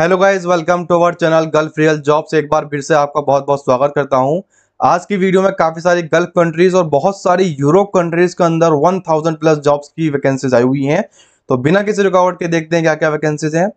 hello guys welcome to our channel Gulf real job से एक बार फिर से आपका बहुत बहुत स्वागत करता हूं आज की वीडियो में काफ़ी सारी गल्फ कंट्रीज़ और बहुत सारी यूरोप कंट्रीज़ के अंदर 1000 प्लस जॉब्स की वैकेंसीज आई हुई हैं तो बिना किसी रुकावट के देखते हैं क्या क्या वैकेंसीज हैं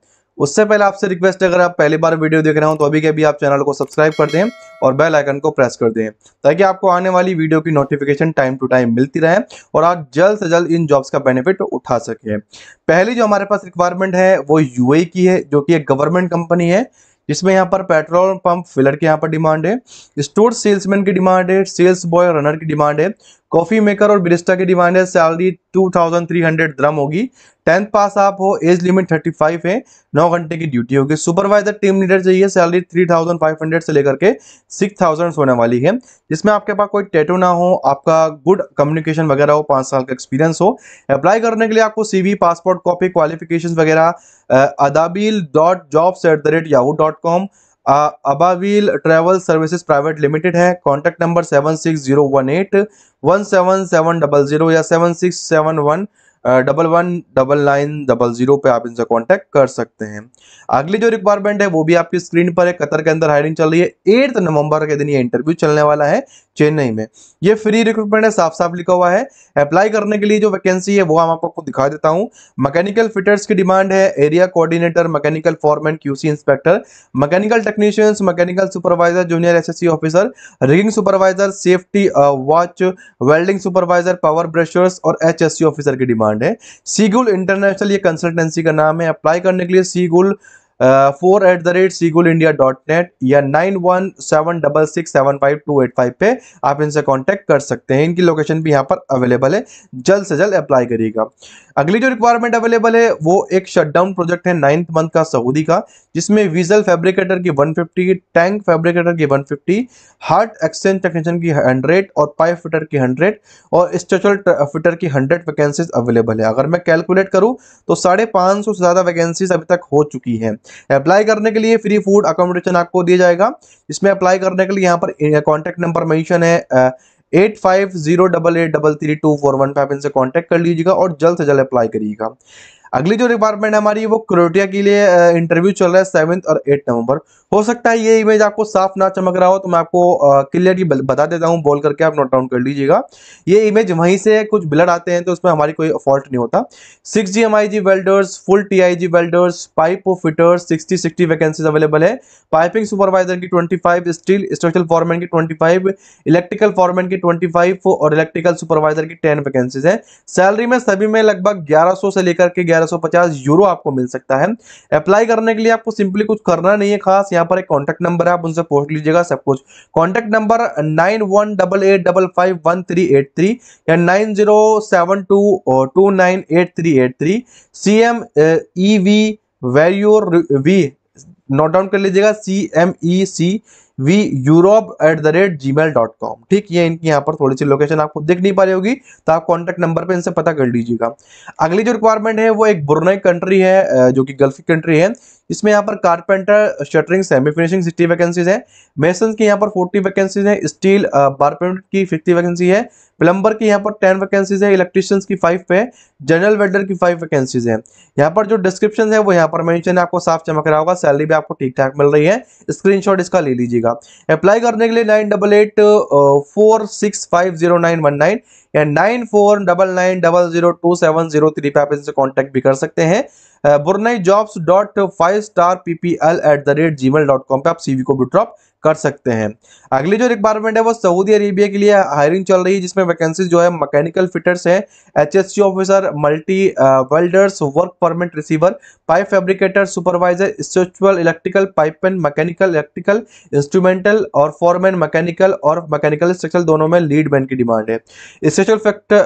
उससे पहले आपसे रिक्वेस्ट है अगर आप पहली बार वीडियो देख रहे हो तो अभी के अभी आप चैनल को सब्सक्राइब कर दें और बेल आइकन को प्रेस कर दें ताकि आपको आने वाली वीडियो की नोटिफिकेशन टाइम टू टाइम मिलती रहे और आप जल्द से जल्द इन जॉब्स का बेनिफिट उठा सके पहली जो हमारे पास रिक्वायरमेंट है वो यू की है जो कि एक गवर्नमेंट कंपनी है जिसमें यहाँ पर पेट्रोल पंप फिलर की यहाँ पर डिमांड है स्टोर सेल्समैन की डिमांड है सेल्स बॉय रनर की डिमांड है कॉफी मेकर और बिरिस्टा की डिमांड है सैलरी 2300 ड्रम होगी टेंथ पास आप हो एज लिमिट 35 है नौ घंटे की ड्यूटी होगी सुपरवाइजर टीम लीडर चाहिए सैलरी 3500 से लेकर के 6000 होने वाली है जिसमें आपके पास कोई टेटो ना हो आपका गुड कम्युनिकेशन वगैरह हो पाँच साल का एक्सपीरियंस हो अप्लाई करने के लिए आपको सीवी पासपोर्ट कॉपी क्वालिफिकेशन वगैरह अदाबील dot jobs at the rate Yahoo dot com Ababil travel services private limited है contact number seven six zero one eight one seven seven double zero या seven six seven one double one double nine double zero पे आप इनसे contact कर सकते हैं अगली जो रिक्वायरमेंट है वो भी आपकी स्क्रीन पर है कतर के अंदर हायरिंग चल रही है एट्थ नवंबर के दिन ये इंटरव्यू चलने वाला है चेन्नई में ये फ्री रिक्रूटमेंट है साफ साफ लिखा हुआ है अप्लाई करने के लिए जो वैकेंसी है वो हम आपको दिखा देता हूँ मैकेनिकल फिटर्स की डिमांड है area coordinator mechanical foreman QC inspector mechanical technicians mechanical supervisor junior SSC officer rigging supervisor safety watch welding supervisor power brushers और एच ऑफिसर की डिमांड डिमांड है सीगुल इंटरनेशनल ये कंसल्टेंसी का नाम है apply करने के लिए Seagull four at the rate Seagull India dot net या nine one seven double six seven five two eight five पे आप इनसे कॉन्टेक्ट कर सकते हैं इनकी लोकेशन भी यहाँ पर अवेलेबल है जल्द से जल्द अप्लाई करिएगा अगली जो रिक्वायरमेंट अवेलेबल है वो एक शटडाउन प्रोजेक्ट है नाइन्थ मंथ का सऊदी का जिसमें विजल फैब्रिकेटर की फिफ्टी टैंक फैब्रिकेटर की फिफ्टी हार्ट एक्सचेंज टेक्निशियन की हंड्रेड और पाइप फिटर की हंड्रेड और स्ट्रक्चरल फिटर की हंड्रेड वैकेंसीज अवेलेबल है अगर मैं कैलकुलेट करूँ तो साढ़े पाँच सौ से ज़्यादा वैकेंसीज अभी तक हो चुकी हैं अप्लाई करने के लिए फ्री फूड अकोमोडेशन आपको दिया जाएगा इसमें अप्लाई करने के लिए यहाँ पर कॉन्टैक्ट नंबर मैंशन है eight five zero double eight double three two four one five इनसे कॉन्टैक्ट कर लीजिएगा और जल्द से जल्द अप्लाई करिएगा अगली जो रिक्वायरमेंट है हमारी वो क्रोटिया के लिए इंटरव्यू चल रहा है सेवेंथ और एट नवंबर हो सकता है ये इमेज आपको साफ ना चमक रहा हो तो मैं आपको क्लियरली बता देता हूँ बोल करके आप नोट डाउन कर लीजिएगा ये इमेज वहीं से कुछ ब्लड आते हैं तो उसमें हमारी कोई फॉल्ट नहीं होता six G M I G welders full T I G welders pipe fitters sixty sixty vacancies available है पाइपिंग सुपरवाइजर की twenty five steel structure foreman की ट्वेंटी फाइव इलेक्ट्रिकल फॉरमैन की ट्वेंटी फाइव और electrical supervisor की ten vacancies है salary में सभी में लगभग ग्यारह से लेकर के ग्यारह 1150 यूरो आपको मिल सकता है अप्लाई करने के लिए आपको सिंपली कुछ करना नहीं है खास यहाँ पर एक कॉन्टैक्ट नंबर है आप उनसे पूछ लीजिएगा सब कुछ कॉन्टैक्ट नंबर नाइन या nine zero seven two two nine eight three eight three C M E V valuer V note down कर लीजिएगा C M E C V Europe at the rate Gmail dot com ठीक ये इनकी यहाँ पर थोड़ी सी location आपको दिख नहीं पा रही होगी तो आप कॉन्टेक्ट नंबर पर इनसे पता कर लीजिएगा अगली जो रिक्वायरमेंट है वो एक बुरनई कंट्री है जो कि गल्फी कंट्री है इसमें यहाँ पर carpenter shuttering semi finishing sixty vacancies है मेसन की यहाँ पर फोर्टी वैकेंसीज है स्टील बारपेंट की फिफ्टी वैकेंसी है प्लम्बर की यहाँ पर टेन वैकेंसीज है इलेक्ट्रिशियंस की फाइव पे जनरल वेल्डर की फाइव वैकेंसीज है यहाँ पर जो डिस्क्रिप्शन है वो यहाँ पर मैं आपको साफ चमक रहा होगा सैलरी भी आपको ठीक ठाक मिल रही है स्क्रीन इसका ले लीजिएगा अप्लाई करने के लिए nine double eight four six five zero nine one nine या nine four double nine double zero two seven zero three पे आप इनसे कॉन्टेक्ट भी कर सकते हैं Brunei jobs dot five star P P L at the rate Gmail dot com पर आप सीवी को भी ड्रॉप कर सकते हैं अगली जो रिक्वायरमेंट है वो सऊदी अरेबिया के लिए हायरिंग चल रही है जिसमें वैकेंसीज जो है मैकेनिकल फिटर्स है C officer multi welders work permit receiver pipe fabricator supervisor structural electrical pipe pipeman mechanical electrical instrumental और फॉरमैन मैकेनिकल और मैकेनिकल स्ट्रक्चर दोनों में लीड मैन की डिमांड है इस social factor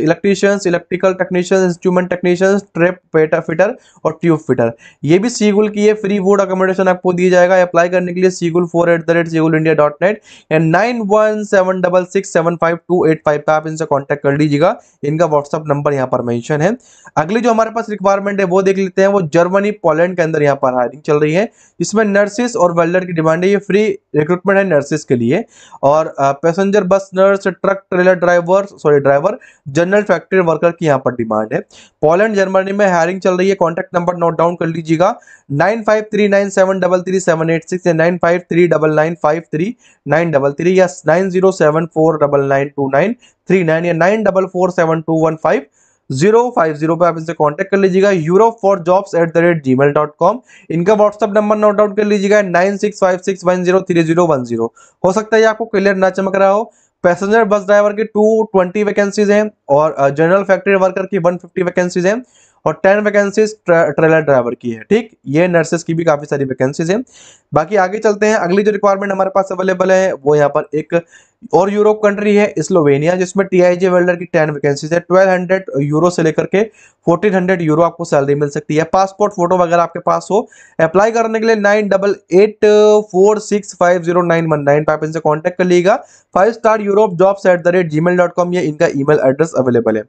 electricians electrical technicians instrument technicians trap fitter और tube fitter ये भी सीगुल की है फ्री वोड अकोमोडेशन आपको दिया जाएगा अप्लाई करने के लिए Seagull four at the rate Seagull India dot net and nine one seven double six seven five two eight five पर आप इनसे कॉन्टैक्ट कर लीजिएगा इनका व्हाट्सअप नंबर यहाँ पर मैंशन है अगली जो हमारे पास रिक्वायरमेंट है वो देख लेते हैं वो जर्मनी पोलैंड के अंदर यहाँ पर हायरिंग चल रही है इसमें नर्सिस और वेल्डर की डिमांड है ये फ्री रिक्रूटमेंट है नर्सिस के लिए और passenger bus nurse truck trailer driver workers sorry driver general factory worker की यहाँ पर डिमांड है पोलैंड जर्मनी में हायरिंग चल रही है कॉन्टैक्ट नंबर नोट डाउन कर लीजिएगा नाइन फाइव थ्री या नाइन या नाइन जीरो फाइव जीरो पर आप इनसे कांटेक्ट कर लीजिएगा euro for jobs at the rate Gmail dot com इनका व्हाट्सअप नंबर नोट डाउट कर लीजिएगा nine six five six one zero three zero one zero हो सकता है आपको क्लियर ना चमक रहा हो पैसेंजर बस ड्राइवर की टू ट्वेंटी वैकेंसीज हैं और जनरल फैक्ट्री वर्कर की वन फिफ्टी वैकेंसीज हैं और टेन वैकेंसीज ट्रेलर ड्राइवर की है ठीक ये नर्सेस की भी काफ़ी सारी वैकेंसीज हैं बाकी आगे चलते हैं अगली जो रिक्वायरमेंट हमारे पास अवेलेबल है वो यहाँ पर एक और यूरोप कंट्री है स्लोवेनिया जिसमें टीआईजी वेल्डर की टेन वैकेंसीज है ट्वेल्व हंड्रेड यूरो से लेकर के फोर्टीन हंड्रेड यूरो आपको सैलरी मिल सकती है पासपोर्ट फोटो वगैरह आपके पास हो अप्लाई करने के लिए nine double eight four six five zero nine one nine पाइप इनसे कॉन्टेक्ट कर लीजिएगा five star Europe jobs at the rate Gmail dot com ये इनका ईमेल एड्रेस अवेलेबल है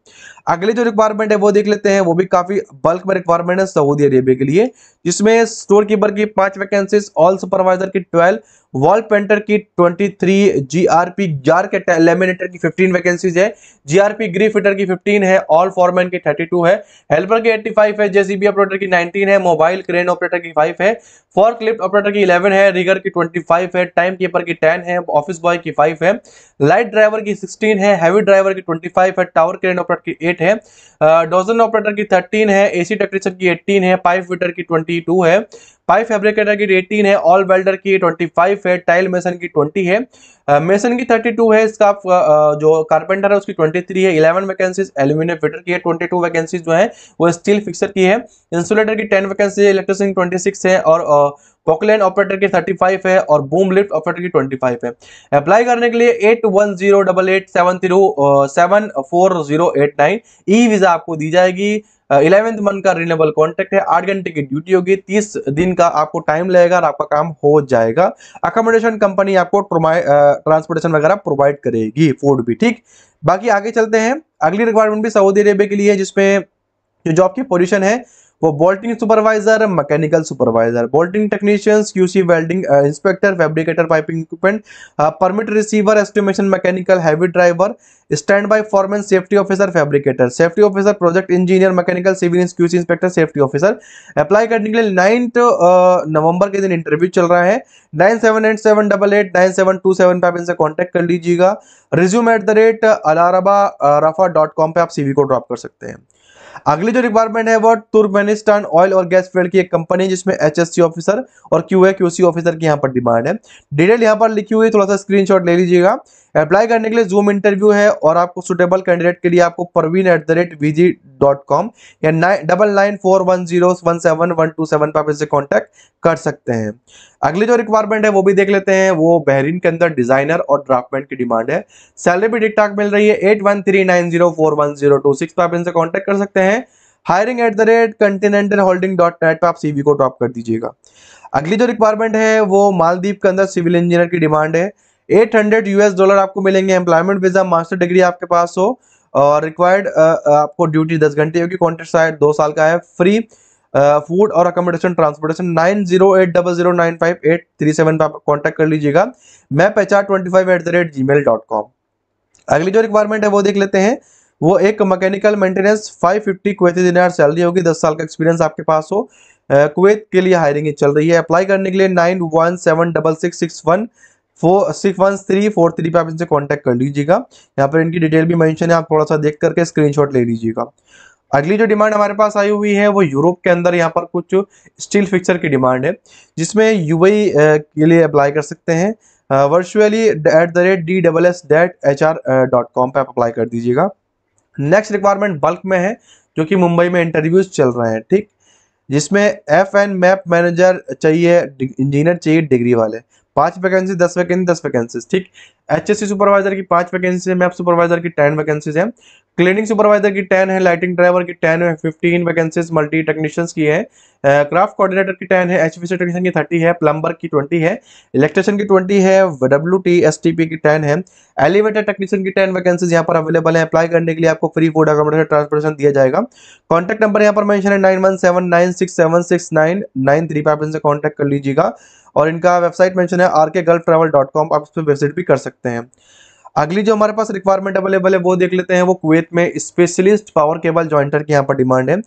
अगली जो रिक्वायरमेंट है वो देख लेते हैं वो भी काफी बल्क में रिक्वायरमेंट है सऊदी अरेबिया के लिए जिसमें स्टोर कीपर की पांच वैकेंसीज ऑल सुपरवाइजर की ट्वेल्व वॉल पेंटर की 23 जीआरपी जार के लेमिनेटर की 15 वैकेंसीज है जीआरपी ग्री फिटर की 15 है ऑल फॉरमैन की 32 है हेल्पर की 85 है जेसीबी ऑपरेटर की 19 है मोबाइल क्रेन ऑपरेटर की 5 है क्लिप ऑपरेटर की 11 है रिगर की 25 है टाइम कीपर की 10 है ऑफिस बॉय की 5 है लाइट ड्राइवर की 16 है हैवी ड्राइवर की 25 है टावर क्रेन ऑपरेटर की 8 है डोजन ऑपरेटर की 13 है एसी टेक्नीशियन की 18 है पाइप फिटर की 22 है पाइप फैब्रिकेटर की 18 है ऑल वेल्डर की 25 है टाइल मेसन की 20 है मेसन की 32 है इसका आप जो कारपेंटर है उसकी 23 है 11 वैकेंसीज एल्यूमिनियम फिटर की है 22 वैकेंसीज जो है वो स्टील फिक्सर की है इंसुलेटर की 10 वैकेंसी है इलेक्ट्रिशियन 26 है और पॉकलैंड ऑपरेटर की 35 है और बूम लिफ्ट ऑपरेटर की 25 है अप्लाई करने के लिए eight one zero double eight seven zero seven four zero eight nine E visa आपको दी जाएगी इलेवेंथ मंथ का रिनेबल कॉन्ट्रैक्ट है आठ घंटे की ड्यूटी होगी तीस दिन का आपको टाइम लगेगा और आपका काम हो जाएगा अकोमोडेशन कंपनी आपको ट्रांसपोर्टेशन वगैरह प्रोवाइड करेगी फूड भी ठीक बाकी आगे चलते हैं अगली रिक्वायरमेंट भी सऊदी अरेबिया के लिए जिसमें जो जॉब की पोजिशन है वो bolting supervisor mechanical supervisor bolting technicians QC welding inspector fabricator piping equipment permit receiver estimation mechanical heavy driver standby foreman safety officer fabricator safety officer project engineer mechanical civil QC inspector safety officer apply करने के लिए ninth नवंबर uh, के दिन interview चल रहा है nine seven eight seven double eight nine seven two seven पे आप इनसे कॉन्टैक्ट कर लीजिएगा रिज्यूम एट द रेट अलारबा रफा डॉट कॉम पर आप सीवी को ड्रॉप कर सकते हैं अगली जो रिक्वायरमेंट है वो तुर्कमेनिस्तान ऑयल और गैस फील्ड की एक कंपनी जिसमें एच ऑफिसर और क्यू ए ऑफिसर की यहाँ पर डिमांड है डिटेल यहाँ पर लिखी हुई थोड़ा सा स्क्रीन ले लीजिएगा अप्लाई करने के लिए जूम इंटरव्यू है और आपको सुटेबल कैंडिडेट के लिए आपको Parveen at the rate V G dot com या double nine four one zero one seven one two seven पर आप इससे कॉन्टैक्ट कर सकते हैं अगली जो रिक्वायरमेंट है वो भी देख लेते हैं वो बहरीन के अंदर डिजाइनर और ड्राफ्टमेंट की डिमांड है सैलरी भी ठीक ठाक मिल रही है eight one three nine zero four one zero two six पर आप इनसे कॉन्टैक्ट कर सकते हैं सकते हैं hiring at the rate continental holding dot net पर आप सीवी को ड्रॉप कर दीजिएगा अगली जो रिक्वायरमेंट है वो मालदीप के अंदर सिविल इंजीनियर की डिमांड है 800 यूएस डॉलर आपको मिलेंगे एम्प्लॉयमेंट वीजा मास्टर डिग्री आपके पास हो और रिक्वायर्ड आपको ड्यूटी दस घंटे होगी कॉन्ट्रेक्ट साइड दो साल का है फ्री फूड और accommodation transportation nine zero eight double zero nine five eight three seven पर आप कॉन्टेक्ट कर लीजिएगा map H R twenty five at the rate Gmail dot com अगली जो रिक्वायरमेंट है वो देख लेते हैं वो एक mechanical maintenance 550 fifty Kuwaiti dinar salary होगी दस साल का एक्सपीरियंस आपके पास हो कुवैत के लिए हायरिंग चल रही है अप्लाई करने के लिए nine one seven double six six one four six one three four three पर आप इनसे कॉन्टैक्ट कर लीजिएगा यहाँ पर इनकी डिटेल भी मैंशन है आप थोड़ा सा देख करके स्क्रीनशॉट ले लीजिएगा अगली जो डिमांड हमारे पास आई हुई है वो यूरोप के अंदर यहाँ पर कुछ स्टील फिक्सर की डिमांड है जिसमें यूआई के लिए अप्लाई कर सकते हैं virtually at the rate D double S date H R dot com पर आप अप्लाई कर दीजिएगा नेक्स्ट रिक्वायरमेंट बल्क में है जो कि मुंबई में इंटरव्यूज चल रहे हैं ठीक जिसमें एफ एंड मैप मैनेजर चाहिए इंजीनियर चाहिए डिग्री वाले पांच वैकेंसी दस वैकेंसी दस वैकेंसीज ठीक एच एस सी सुपरवाइजर की पांच वैकेंसी मैप सुपरवाइजर की टेन वैकेंसीज हैं क्लीनिंग सुपरवाइजर की टेन है लाइटिंग ड्राइवर की टेन है फिफ्टीन वैकेंसीज मल्टी टेक्नीशियंस की है क्राफ्ट कोऑर्डिनेटर की टेन है एच टेक्नीशियन की थर्टी है प्लम्बर की ट्वेंटी है इलेक्ट्रिशियन की ट्वेंटी है W T S T P की टेन है एलिवेटर टेक्नीशियन की टेन वैकेंसीज यहाँ पर अवेलेबल है अप्लाई करने के लिए आपको फ्री फूड अकोमोडेशन ट्रांसपोर्टेशन दिया जाएगा कॉन्टैक्ट नंबर यहाँ पर मैंशन है nine one seven nine six seven six nine nine three five इनसे कॉन्टैक्ट कर लीजिएगा और इनका वेबसाइट मैंशन है आर के डॉट कॉम आप इस पर विजिट भी कर सकते हैं अगली जो हमारे पास रिक्वायरमेंट अवेलेबल है वो देख लेते हैं वो कुवैत में स्पेशलिस्ट पावर केबल ज्वाइंटर की यहाँ पर डिमांड है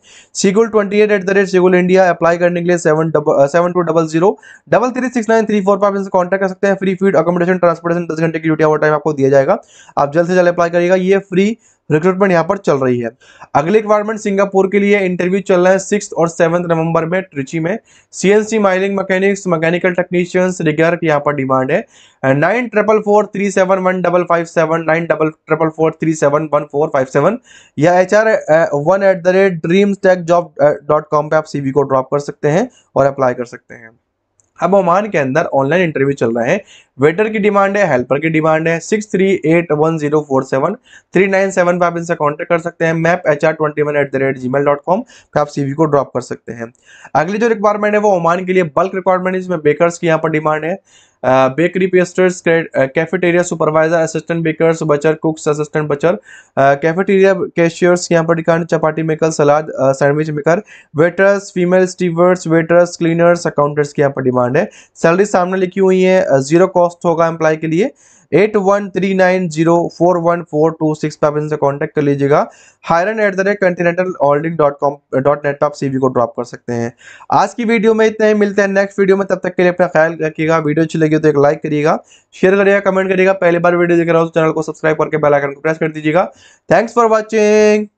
Seagull twenty eight at the rate Seagull India apply करने के लिए seven double seven two double zero double three six nine three four five इनसे कॉन्टैक्ट कर सकते हैं फ्री फीड अकोमोडेशन ट्रांसपोर्टेशन दस घंटे की ड्यूटी आवर टाइम आपको दिया जाएगा आप जल्द से जल्द अप्लाई करिएगा ये फ्री रिक्रूटमेंट यहाँ पर चल रही है अगले रिक्वायरमेंट सिंगापुर के लिए इंटरव्यू चल रहा है सिक्स और सेवन्थ नवंबर में ट्रिची में CNC mining mechanics mechanical technicians rigger की यहाँ पर डिमांड है nine triple four three seven one double five seven nine double triple four three seven one four five seven या H R one at the rate dreams tech job dot com पर आप सी को drop कर सकते हैं और apply कर सकते हैं अब ओमान के अंदर ऑनलाइन इंटरव्यू चल रहा है वेटर की डिमांड है हेल्पर की डिमांड है six three eight one zero four seven three nine seven पर आप इनसे कॉन्टेक्ट कर सकते हैं map H R twenty one at the rate Gmail dot com पर आप सीवी को ड्रॉप कर सकते हैं अगली जो रिक्वायरमेंट है वो ओमान के लिए बल्क रिक्वायरमेंट है जिसमें बेकर्स की यहाँ पर डिमांड है bakery pastries cafeteria supervisor assistant bakers butcher cooks assistant butcher cafeteria cashiers यहाँ पर demand chapati maker salad sandwich maker waiters female stewards waiters cleaners accountants की यहाँ पर डिमांड है सैलरी सामने लिखी हुई है जीरो कॉस्ट कॉस्ट होगा एम्प्लाई के लिए eight one three nine zero four one four two six पर आप इनसे कॉन्टैक्ट कर लीजिएगा hiring at the rate continental holding dot com dot net पर आप सीवी को ड्रॉप कर सकते हैं आज की वीडियो में इतना ही मिलते हैं नेक्स्ट वीडियो में तब तक के लिए अपना ख्याल रखिएगा वीडियो अच्छी लगी तो एक लाइक करिएगा शेयर करिएगा कमेंट करिएगा पहली बार वीडियो देख रहा हो तो चैनल को सब्सक्राइब करके बेलाइकन को प्रेस कर दीजिएगा थैंक्स फॉर वॉचिंग